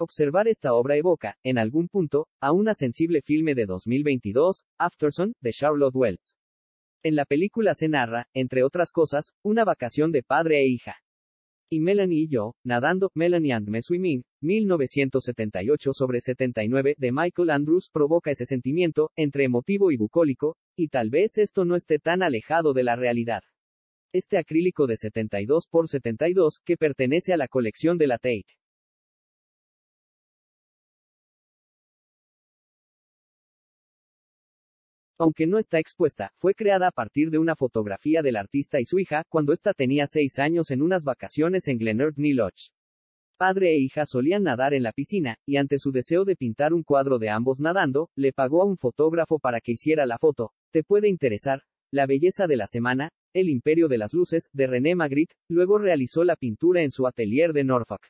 Observar esta obra evoca, en algún punto, a una sensible filme de 2022, Afterson, de Charlotte Wells. En la película se narra, entre otras cosas, una vacación de padre e hija. Y Melanie y yo, nadando, Melanie and Me Swimming, 1978 sobre 79 de Michael Andrews provoca ese sentimiento, entre emotivo y bucólico, y tal vez esto no esté tan alejado de la realidad. Este acrílico de 72 por 72, que pertenece a la colección de la Tate. aunque no está expuesta, fue creada a partir de una fotografía del artista y su hija, cuando ésta tenía seis años en unas vacaciones en Erdney Lodge. Padre e hija solían nadar en la piscina, y ante su deseo de pintar un cuadro de ambos nadando, le pagó a un fotógrafo para que hiciera la foto. ¿Te puede interesar? La belleza de la semana, El Imperio de las Luces, de René Magritte, luego realizó la pintura en su atelier de Norfolk.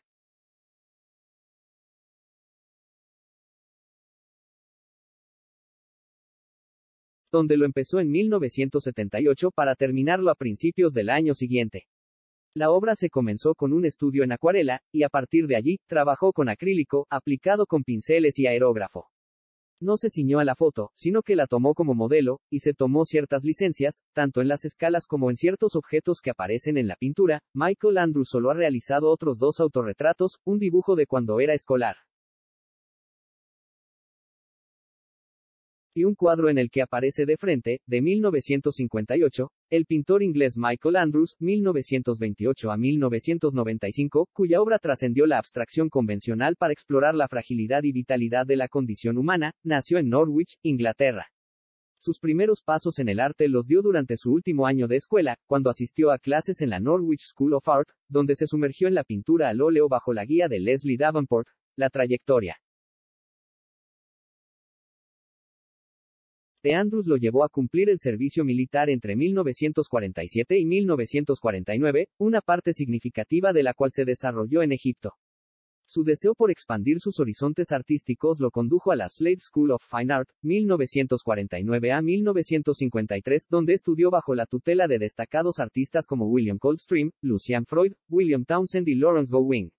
donde lo empezó en 1978 para terminarlo a principios del año siguiente. La obra se comenzó con un estudio en acuarela, y a partir de allí, trabajó con acrílico, aplicado con pinceles y aerógrafo. No se ciñó a la foto, sino que la tomó como modelo, y se tomó ciertas licencias, tanto en las escalas como en ciertos objetos que aparecen en la pintura. Michael Andrews solo ha realizado otros dos autorretratos, un dibujo de cuando era escolar. y un cuadro en el que aparece de frente, de 1958, el pintor inglés Michael Andrews, 1928 a 1995, cuya obra trascendió la abstracción convencional para explorar la fragilidad y vitalidad de la condición humana, nació en Norwich, Inglaterra. Sus primeros pasos en el arte los dio durante su último año de escuela, cuando asistió a clases en la Norwich School of Art, donde se sumergió en la pintura al óleo bajo la guía de Leslie Davenport, La trayectoria De Andrews lo llevó a cumplir el servicio militar entre 1947 y 1949, una parte significativa de la cual se desarrolló en Egipto. Su deseo por expandir sus horizontes artísticos lo condujo a la Slade School of Fine Art, 1949 a 1953, donde estudió bajo la tutela de destacados artistas como William Coldstream, Lucian Freud, William Townsend y Lawrence Gowing.